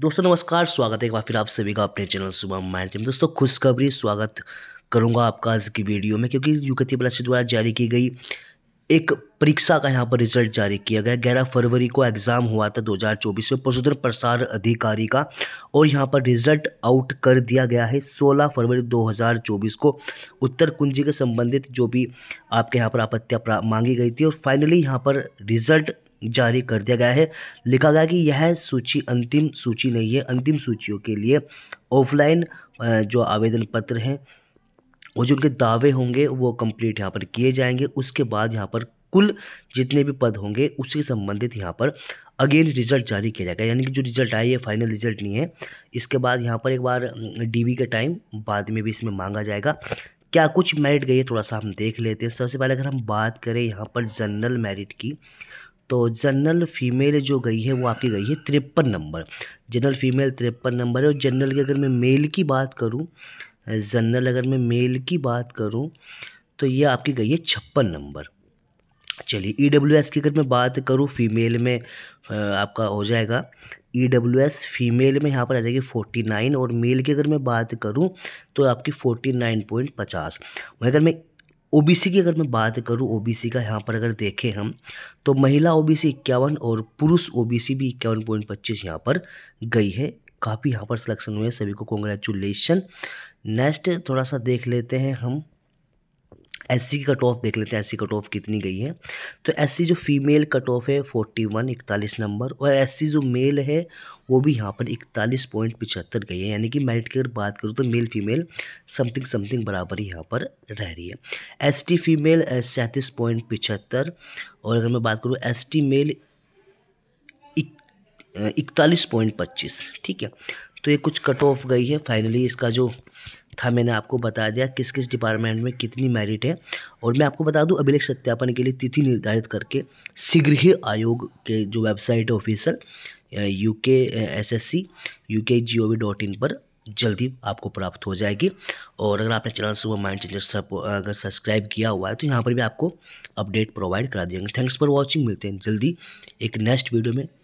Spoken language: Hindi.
दोस्तों नमस्कार स्वागत है एक बार फिर आप सभी का अपने चैनल सुबह माइंड में दोस्तों खुशखबरी स्वागत करूंगा आपका आज की वीडियो में क्योंकि युगति राशि द्वारा जारी की गई एक परीक्षा का यहाँ पर रिजल्ट जारी किया गया ग्यारह फरवरी को एग्ज़ाम हुआ था 2024 में पशुधन प्रसार अधिकारी का और यहाँ पर रिजल्ट आउट कर दिया गया है 16 फरवरी 2024 को उत्तर कुंजी के संबंधित जो भी आपके यहाँ पर आपत्तियाँ मांगी गई थी और फाइनली यहाँ पर रिजल्ट जारी कर दिया गया है लिखा गया कि यह सूची अंतिम सूची नहीं है अंतिम सूचियों के लिए ऑफलाइन जो आवेदन पत्र हैं वो जो उनके दावे होंगे वो कंप्लीट यहाँ पर किए जाएंगे उसके बाद यहाँ पर कुल जितने भी पद होंगे उससे संबंधित यहाँ पर अगेन रिजल्ट जारी किया जाएगा यानी कि जो रिजल्ट आई है फाइनल रिजल्ट नहीं है इसके बाद यहाँ पर एक बार डीवी का टाइम बाद में भी इसमें मांगा जाएगा क्या कुछ मेरिट गई है थोड़ा सा हम देख लेते हैं सबसे पहले अगर हम बात करें यहाँ पर जनरल मेरिट की तो जनरल फीमेल जो गई है वो आपकी गई है तिरपन नंबर जनरल फीमेल तिरपन नंबर है और जनरल की अगर मैं मेल की बात करूँ जनरल अगर मैं मेल की बात करूँ तो ये आपकी गई है छप्पन नंबर चलिए ई डब्ल्यू एस की अगर मैं बात करूँ फीमेल में आपका हो जाएगा ई डब्ल्यू एस फीमेल में यहाँ पर आ जाएगी फोर्टी नाइन और मेल की अगर मैं बात करूँ तो आपकी फोर्टी नाइन पॉइंट पचास वहीं अगर मैं ओबीसी की अगर मैं बात करूं ओबीसी का यहाँ पर अगर देखें हम तो महिला ओबीसी इक्यावन और पुरुष ओबीसी भी इक्यावन पॉइंट पच्चीस यहाँ पर गई है काफ़ी यहाँ पर सिलेक्शन हुए सभी को कॉन्ग्रेचुलेसन नेक्स्ट थोड़ा सा देख लेते हैं हम एस की कट ऑफ देख लेते हैं एस कट ऑफ कितनी गई है तो एस जो फीमेल कट ऑफ है फोर्टी वन इकतालीस नंबर और एस जो मेल है वो भी यहाँ पर इकतालीस पॉइंट पिचहत्तर गई है यानी कि मेरिट की अगर बात करूँ तो मेल फीमेल समथिंग समथिंग बराबर ही यहाँ पर रह रही है एस फीमेल सैंतीस पॉइंट पिचहत्तर और अगर मैं बात करूँ एस मेल इकतालीस पॉइंट पच्चीस ठीक है तो ये कुछ कट ऑफ गई है फाइनली इसका जो था मैंने आपको बता दिया किस किस डिपार्टमेंट में कितनी मेरिट है और मैं आपको बता दूं अभिलेख सत्यापन के लिए तिथि निर्धारित करके शीघ्र ही आयोग के जो वेबसाइट है officer U K S S C U K G O V dot in पर जल्दी आपको प्राप्त हो जाएगी और अगर आपने चैनल सुबह माइंड चेंजर सब अगर सब्सक्राइब किया हुआ है तो यहाँ पर भी आपको अपडेट प्रोवाइड करा देंगे थैंक्स फॉर वॉचिंग मिलते हैं जल्दी एक नेक्स्ट वीडियो में